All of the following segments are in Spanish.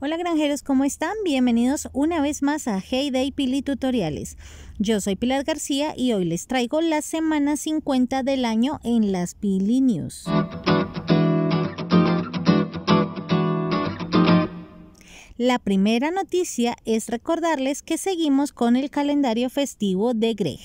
Hola granjeros, ¿cómo están? Bienvenidos una vez más a Heyday Pili Tutoriales. Yo soy Pilar García y hoy les traigo la semana 50 del año en las Pili News. La primera noticia es recordarles que seguimos con el calendario festivo de Greg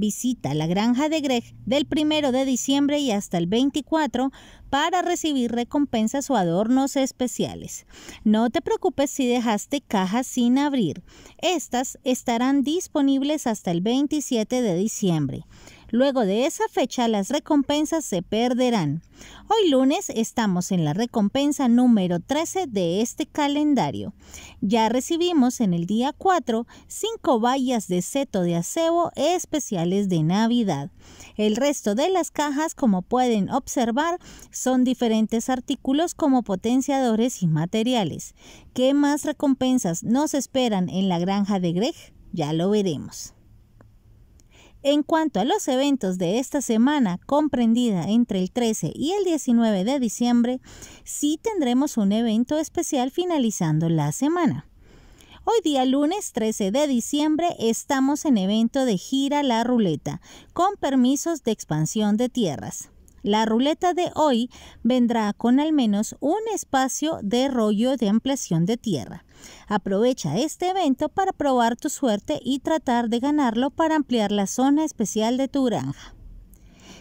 visita la granja de Greg del 1 de diciembre y hasta el 24 para recibir recompensas o adornos especiales. No te preocupes si dejaste cajas sin abrir. Estas estarán disponibles hasta el 27 de diciembre. Luego de esa fecha las recompensas se perderán. Hoy lunes estamos en la recompensa número 13 de este calendario. Ya recibimos en el día 4 5 vallas de seto de acebo especiales de Navidad. El resto de las cajas, como pueden observar, son diferentes artículos como potenciadores y materiales. ¿Qué más recompensas nos esperan en la granja de Greg? Ya lo veremos. En cuanto a los eventos de esta semana, comprendida entre el 13 y el 19 de diciembre, sí tendremos un evento especial finalizando la semana. Hoy día lunes 13 de diciembre estamos en evento de gira la ruleta, con permisos de expansión de tierras. La ruleta de hoy vendrá con al menos un espacio de rollo de ampliación de tierra. Aprovecha este evento para probar tu suerte y tratar de ganarlo para ampliar la zona especial de tu granja.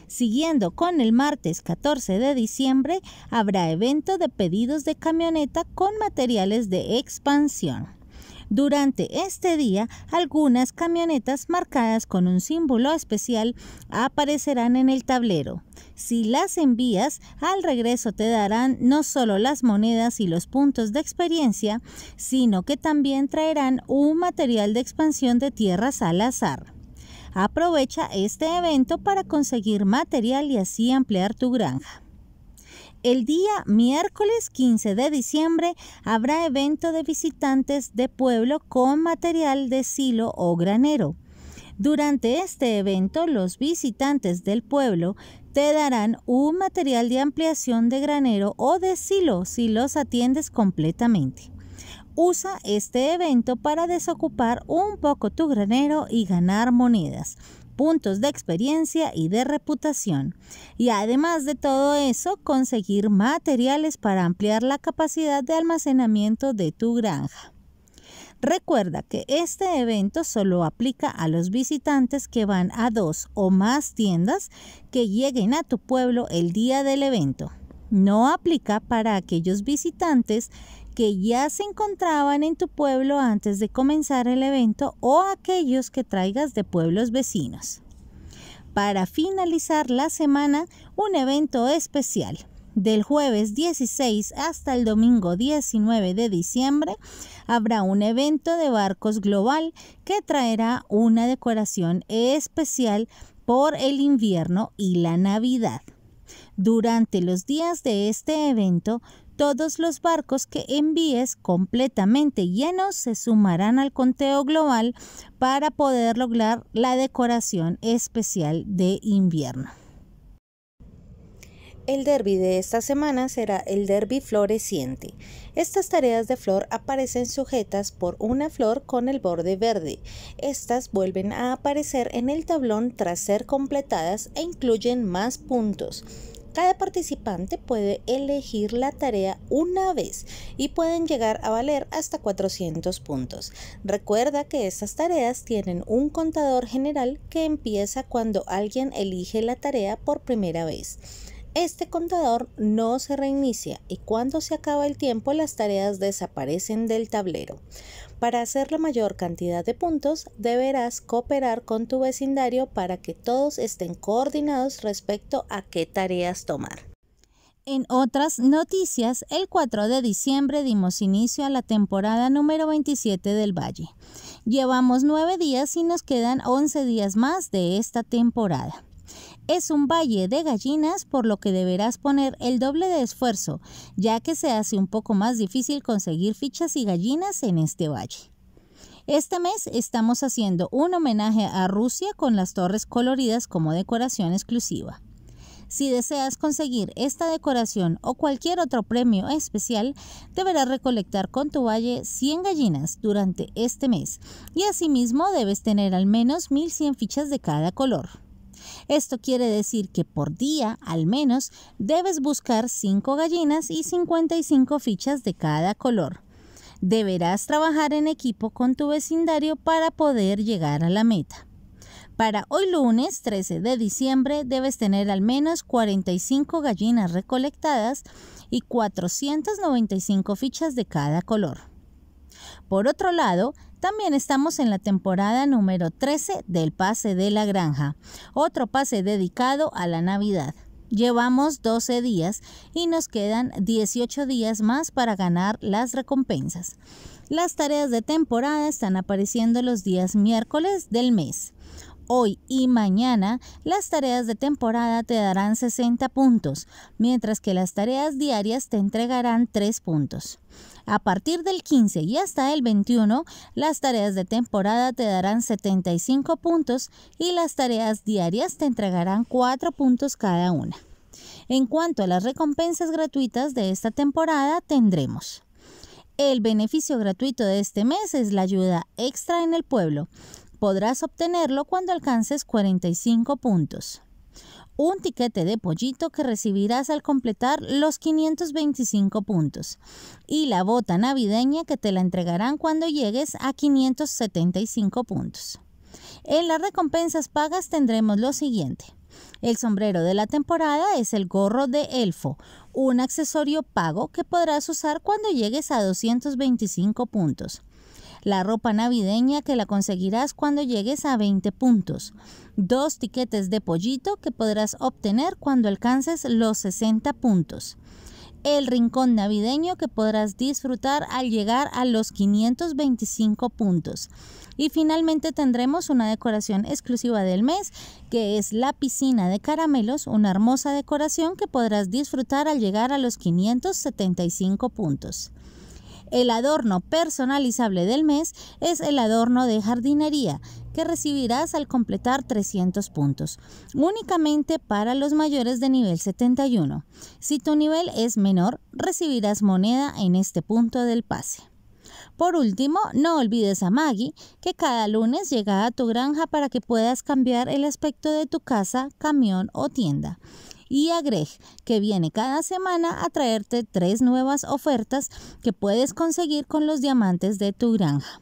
Siguiendo con el martes 14 de diciembre, habrá evento de pedidos de camioneta con materiales de expansión. Durante este día, algunas camionetas marcadas con un símbolo especial aparecerán en el tablero. Si las envías, al regreso te darán no solo las monedas y los puntos de experiencia, sino que también traerán un material de expansión de tierras al azar. Aprovecha este evento para conseguir material y así ampliar tu granja. El día miércoles 15 de diciembre habrá evento de visitantes de pueblo con material de silo o granero. Durante este evento, los visitantes del pueblo te darán un material de ampliación de granero o de silo si los atiendes completamente. Usa este evento para desocupar un poco tu granero y ganar monedas puntos de experiencia y de reputación. Y además de todo eso, conseguir materiales para ampliar la capacidad de almacenamiento de tu granja. Recuerda que este evento solo aplica a los visitantes que van a dos o más tiendas que lleguen a tu pueblo el día del evento. No aplica para aquellos visitantes que ya se encontraban en tu pueblo antes de comenzar el evento o aquellos que traigas de pueblos vecinos. Para finalizar la semana, un evento especial del jueves 16 hasta el domingo 19 de diciembre habrá un evento de barcos global que traerá una decoración especial por el invierno y la Navidad. Durante los días de este evento, todos los barcos que envíes completamente llenos se sumarán al conteo global para poder lograr la decoración especial de invierno. El derby de esta semana será el derby floreciente. Estas tareas de flor aparecen sujetas por una flor con el borde verde. Estas vuelven a aparecer en el tablón tras ser completadas e incluyen más puntos. Cada participante puede elegir la tarea una vez y pueden llegar a valer hasta 400 puntos. Recuerda que estas tareas tienen un contador general que empieza cuando alguien elige la tarea por primera vez. Este contador no se reinicia y cuando se acaba el tiempo las tareas desaparecen del tablero. Para hacer la mayor cantidad de puntos deberás cooperar con tu vecindario para que todos estén coordinados respecto a qué tareas tomar. En otras noticias, el 4 de diciembre dimos inicio a la temporada número 27 del Valle. Llevamos nueve días y nos quedan 11 días más de esta temporada es un valle de gallinas por lo que deberás poner el doble de esfuerzo, ya que se hace un poco más difícil conseguir fichas y gallinas en este valle. Este mes estamos haciendo un homenaje a Rusia con las torres coloridas como decoración exclusiva. Si deseas conseguir esta decoración o cualquier otro premio especial, deberás recolectar con tu valle 100 gallinas durante este mes y asimismo debes tener al menos 1100 fichas de cada color. Esto quiere decir que por día, al menos, debes buscar 5 gallinas y 55 fichas de cada color. Deberás trabajar en equipo con tu vecindario para poder llegar a la meta. Para hoy lunes 13 de diciembre debes tener al menos 45 gallinas recolectadas y 495 fichas de cada color. Por otro lado, también estamos en la temporada número 13 del pase de la granja, otro pase dedicado a la Navidad. Llevamos 12 días y nos quedan 18 días más para ganar las recompensas. Las tareas de temporada están apareciendo los días miércoles del mes hoy y mañana, las tareas de temporada te darán 60 puntos, mientras que las tareas diarias te entregarán 3 puntos. A partir del 15 y hasta el 21, las tareas de temporada te darán 75 puntos y las tareas diarias te entregarán 4 puntos cada una. En cuanto a las recompensas gratuitas de esta temporada, tendremos. El beneficio gratuito de este mes es la ayuda extra en el pueblo. Podrás obtenerlo cuando alcances 45 puntos. Un tiquete de pollito que recibirás al completar los 525 puntos. Y la bota navideña que te la entregarán cuando llegues a 575 puntos. En las recompensas pagas tendremos lo siguiente. El sombrero de la temporada es el gorro de elfo, un accesorio pago que podrás usar cuando llegues a 225 puntos la ropa navideña que la conseguirás cuando llegues a 20 puntos, dos tiquetes de pollito que podrás obtener cuando alcances los 60 puntos, el rincón navideño que podrás disfrutar al llegar a los 525 puntos. Y finalmente tendremos una decoración exclusiva del mes, que es la piscina de caramelos, una hermosa decoración que podrás disfrutar al llegar a los 575 puntos. El adorno personalizable del mes es el adorno de jardinería que recibirás al completar 300 puntos, únicamente para los mayores de nivel 71. Si tu nivel es menor, recibirás moneda en este punto del pase. Por último, no olvides a Maggie, que cada lunes llega a tu granja para que puedas cambiar el aspecto de tu casa, camión o tienda y Agreg, que viene cada semana a traerte tres nuevas ofertas que puedes conseguir con los diamantes de tu granja.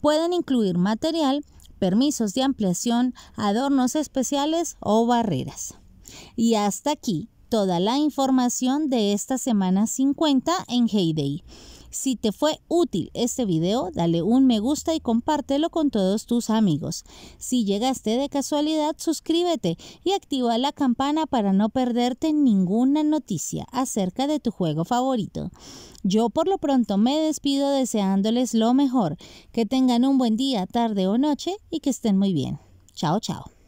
Pueden incluir material, permisos de ampliación, adornos especiales o barreras. Y hasta aquí toda la información de esta semana 50 en Heyday. Si te fue útil este video, dale un me gusta y compártelo con todos tus amigos. Si llegaste de casualidad, suscríbete y activa la campana para no perderte ninguna noticia acerca de tu juego favorito. Yo por lo pronto me despido deseándoles lo mejor, que tengan un buen día, tarde o noche y que estén muy bien. Chao, chao.